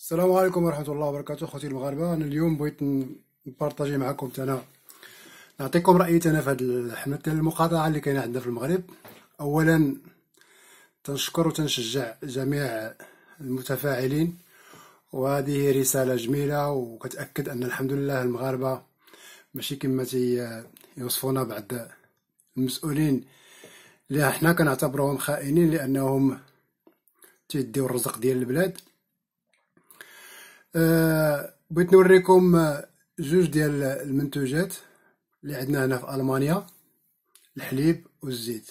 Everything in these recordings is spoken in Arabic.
السلام عليكم ورحمة الله وبركاته خوتي المغاربة أنا اليوم بغيت نبارطاجي معكم تانا نعطيكم رأيي تانا في هاد الحملة المقاطعة اللي كاينة عندنا في المغرب أولا تنشكر وتنشجع جميع المتفاعلين وهذه رسالة جميلة وكتأكد أن الحمد لله المغاربة ماشي كما يوصفونا بعد المسؤولين اللي حنا كنعتبروهم خائنين لأنهم تيديو الرزق ديال البلاد أه، بغيت نوريكم جوج ديال المنتوجات اللي عندنا هنا في المانيا الحليب والزيت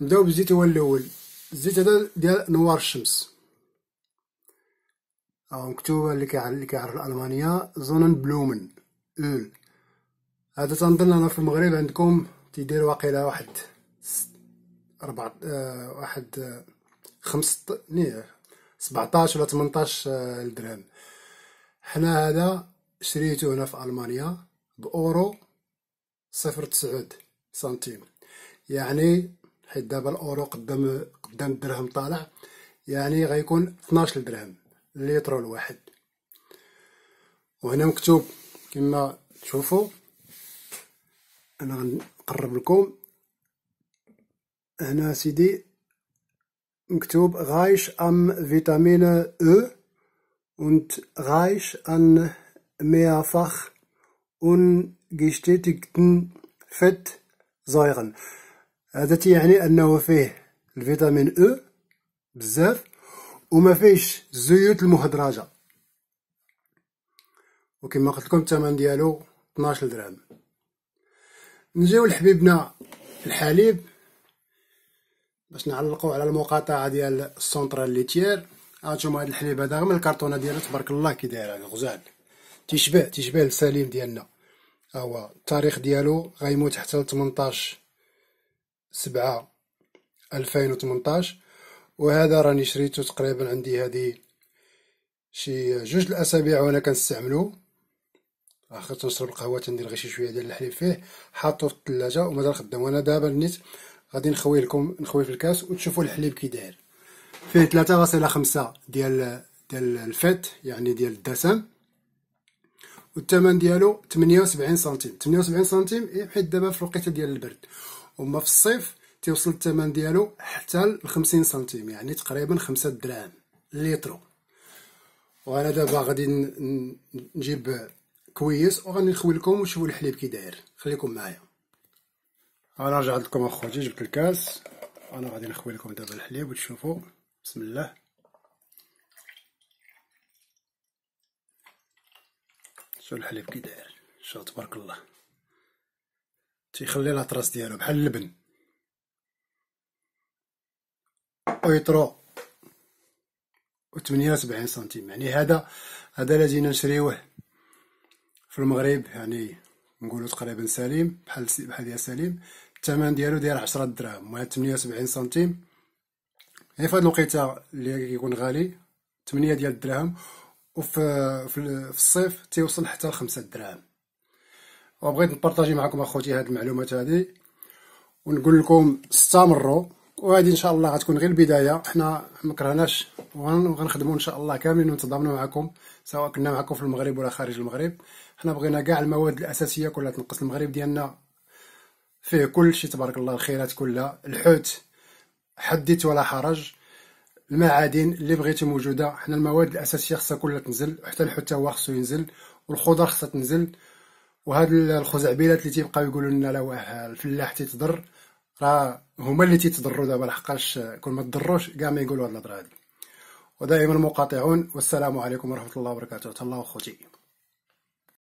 نبداو بالزيت هو الاول الزيت هذا ديال نوار الشمس او مكتوبه اللي كيعرف اللي كيعرف الالمانيه زونن بلومن اول هذا تنظن انا في المغرب عندكم تيدير واقيلا واحد ست... أه، واحد آه نيه 17 ولا 18 آه، درهم حنا هذا شريته هنا في المانيا باورو صفر تسعود سنتيم يعني حيت دابا الاورو قدام قدام الدرهم طالع يعني غيكون 12 درهم اللتر الواحد وهنا مكتوب كما تشوفوا انا غنقرب لكم هنا سيدي مكتوب غايش أم فيتامين أو und reich an mehrfach ungesättigten Fettsäuren. هذا تيعني أنه فيه الفيتامين أو بزاف وما فيهش الزيوت المهدرجة وكما قلت لكم الثمن ديالو 12 درهم نجيو لحبيبنا الحليب باش نعلقوا على المقاطعه ديال السونترال تيير هانتوما هاد الحليب هذا غير من الكرتونه ديالها تبارك الله كي دايره غزال تيشبه تيشبه السليم ديالنا ها هو التاريخ ديالو غيموت حتى 18 سبعة 2018 وهذا راني شريته تقريبا عندي هذه شي جوج الاسابيع وانا كنستعملو اخر تنشرب القهوه تندير غير شي شويه ديال الحليب فيه حاطو في الثلاجه ومازال خدام وانا دابا نيت غادي نخوي لكم نخوي في الكاس وتشوفوا الحليب كي داير فيه 3.5 ديال ديال الفات يعني ديال الدسم والثمن ديالو 78 سنتيم 78 سنتيم إيه، حيت دابا في الوقيته ديال البرد وما في الصيف تيوصل الثمن ديالو حتى ل 50 سنتيم يعني تقريبا 5 دراهم ليترو وانا دابا غادي نجيب كويس وغادي نخوي لكم وتشوفوا الحليب كي داير خليكم معايا انا رجعت لكم اخوتي جبت الكاس انا غادي نخوي لكم دابا الحليب وتشوفوا بسم الله شوف الحليب كي داير شوف تبارك الله تيخلي لاطراس ديالو بحال اللبن ويطرو و 78 سنتيم يعني هذا هذا الذي نشريوه في المغرب يعني نقولوا تقريبا سليم بحال بحال ديال سليم الثمن ديالو داير 10 دراهم مع 78 سنتيم يعني في هاد الوقيته اللي كيكون غالي 8 ديال الدراهم وفي في الصيف تيوصل حتى ل 5 دراهم وبغيت نبارطاجي معكم اخوتي هاد المعلومات هادي ونقول لكم استمروا وهذه ان شاء الله غتكون غير البدايه حنا ما كرهناش وغنخدموا ان شاء الله كاملين ونتضامنوا معكم سواء كنا معكم في المغرب ولا خارج المغرب حنا بغينا كاع المواد الاساسيه كلها تنقص المغرب ديالنا فيه كل شيء تبارك الله الخيرات كلها الحوت حدث ولا حرج المعادن اللي بغيتي موجوده حنا المواد الاساسيه خصها كلها تنزل حتى الحوت هو خصو ينزل والخضر خصها تنزل وهاد الخزعبيلات اللي تيبقاو يقولوا لنا لا واه الفلاح تيتضر راه هما اللي تيتضروا دابا لحقاش كون ما تضروش كاع ما يقولوا هاد الهضره هادي ودائما مقاطعون والسلام عليكم ورحمه الله وبركاته الله خوتي